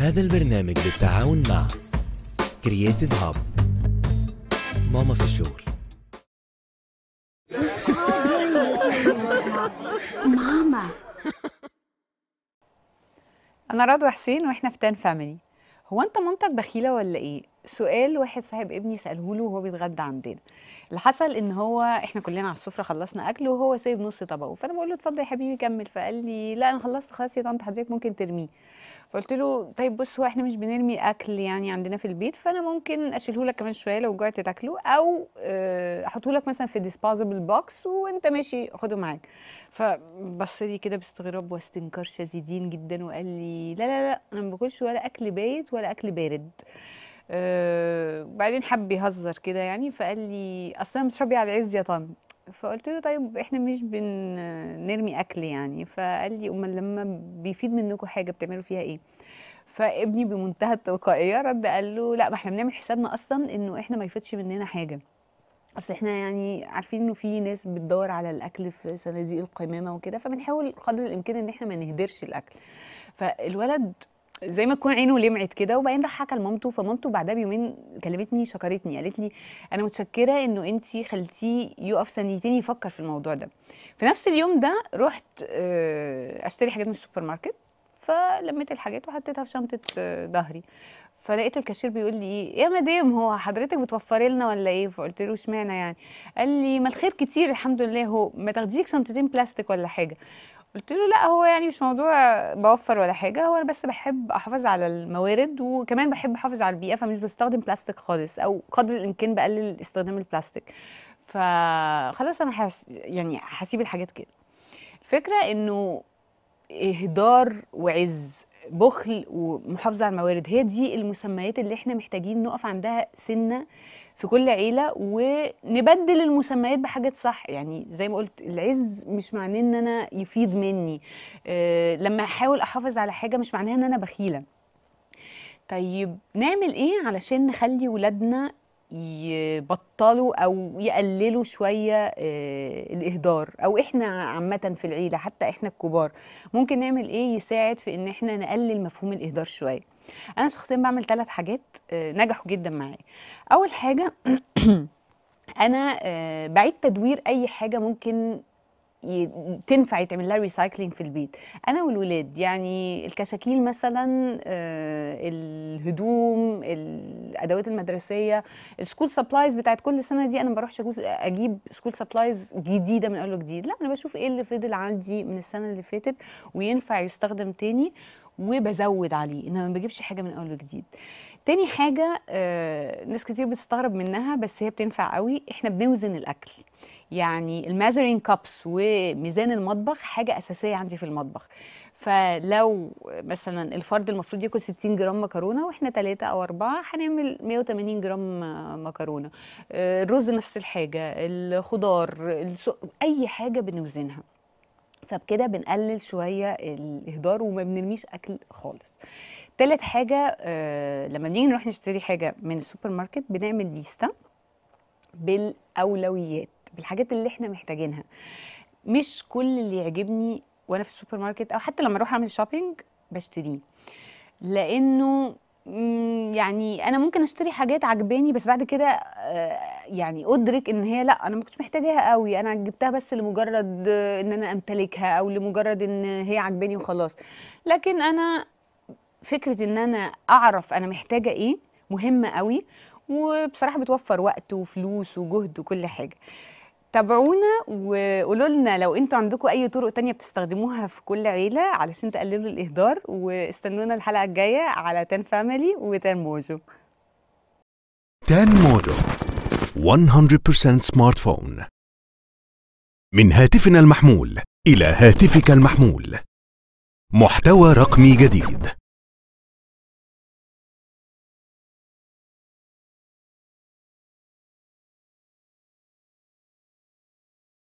هذا البرنامج بالتعاون مع كرييتيف هاب ماما في الشغل ماما انا رضوى حسين واحنا في تان فاميلي هو انت مامتك بخيله ولا ايه سؤال واحد صاحب ابني ساله له وهو بيتغدى عندنا اللي حصل ان هو احنا كلنا على السفره خلصنا اكل وهو سايب نص طبقه فانا بقول له اتفضل يا حبيبي كمل فقال لي لا انا خلصت خلاص يا طنط حضرتك ممكن ترميه فقلت له طيب بص هو احنا مش بنرمي اكل يعني عندنا في البيت فانا ممكن اشيله لك كمان شويه لو جوعت تاكله او آه، احطه لك مثلا في ديسبوزبل بوكس وانت ماشي خده معاك فبص لي كده باستغراب واستنكار شديدين جدا وقال لي لا لا لا انا ما باكلش ولا اكل بايت ولا اكل بارد أه بعدين حب يهزر كده يعني فقال لي اصل انا متربي على العز يا طنط فقلت له طيب احنا مش بنرمي اكل يعني فقال لي امال لما بيفيد منكم حاجه بتعملوا فيها ايه فابني بمنتهى التلقائيه رد قال له لا ما احنا بنعمل حسابنا اصلا انه احنا ما يفيدش مننا حاجه اصل احنا يعني عارفين انه في ناس بتدور على الاكل في صناديق القمامه وكده فبنحاول قدر الامكان ان احنا ما نهدرش الاكل فالولد زي ما تكون عينه لمعت كده وبعدين راح حكى لمامته فمامته بعدها بيومين كلمتني شكرتني قالت لي انا متشكره انه انت خلتيه يقف ثانيتين يفكر في الموضوع ده في نفس اليوم ده رحت آه، اشتري حاجات من السوبر ماركت فلميت الحاجات وحطيتها في شنطه آه، ظهري فلقيت الكاشير بيقول لي ايه يا مدام هو حضرتك بتوفري لنا ولا ايه فقلت له اشمعنى يعني قال لي ما الخير كتير الحمد لله هو ما تاخديك شنطتين بلاستيك ولا حاجه قلت له لا هو يعني مش موضوع بوفر ولا حاجه هو انا بس بحب احافظ على الموارد وكمان بحب احافظ على البيئه فمش بستخدم بلاستيك خالص او قدر الامكان بقلل استخدام البلاستيك فخلاص انا حس يعني هسيب الحاجات كده الفكره انه اهدار وعز بخل ومحافظه على الموارد هي دي المسميات اللي احنا محتاجين نقف عندها سنه في كل عيله ونبدل المسميات بحاجات صح يعني زي ما قلت العز مش معناه ان انا يفيض مني أه لما احاول احافظ على حاجه مش معناها ان انا بخيله طيب نعمل ايه علشان نخلي ولادنا يبطلوا او يقللوا شويه آه، الاهدار او احنا عامه في العيله حتى احنا الكبار ممكن نعمل ايه يساعد في ان احنا نقلل مفهوم الاهدار شويه انا شخصيا بعمل ثلاث حاجات آه، نجحوا جدا معايا اول حاجه انا آه، بعيد تدوير اي حاجه ممكن تنفع يتعمل لها ريسايكلينج في البيت انا والولاد يعني الكشاكيل مثلا آه، الهدوم الادوات المدرسيه السكول سبلايز بتاعت كل سنه دي انا ما بروحش اجيب سكول سبلايز جديده من اول وجديد لا انا بشوف ايه اللي فضل عندي من السنه اللي فاتت وينفع يستخدم تاني وبزود عليه انما ما بجيبش حاجه من اول وجديد تاني حاجة آه، ناس كتير بتستغرب منها بس هي بتنفع قوي احنا بنوزن الأكل يعني الميجرين كابس وميزان المطبخ حاجة أساسية عندي في المطبخ فلو مثلا الفرد المفروض ياكل 60 جرام مكرونه واحنا ثلاثه او اربعه هنعمل 180 جرام آه، مكرونه آه، الرز نفس الحاجه الخضار اي حاجه بنوزنها فبكده بنقلل شويه الاهدار وما بنرميش اكل خالص تالت حاجه آه، لما بنيجي نروح نشتري حاجه من السوبر ماركت بنعمل ليسته بالاولويات بالحاجات اللي احنا محتاجينها مش كل اللي يعجبني وانا في السوبر ماركت او حتى لما اروح اعمل شوبينج بشتريه لانه يعني انا ممكن اشتري حاجات عجباني بس بعد كده آه، يعني ادرك ان هي لا انا ما كنتش محتاجاها قوي انا جبتها بس لمجرد آه، ان انا امتلكها او لمجرد ان هي عجباني وخلاص لكن انا فكره ان انا اعرف انا محتاجه ايه مهمه قوي وبصراحه بتوفر وقت وفلوس وجهد وكل حاجه تابعونا وقولوا لنا لو انتوا عندكم اي طرق تانية بتستخدموها في كل عيله علشان تقللوا الاهدار واستنونا الحلقه الجايه على تان فاميلي وتان موجو تان موجو 100% سمارت فون من هاتفنا المحمول إلى هاتفك المحمول محتوى رقمي جديد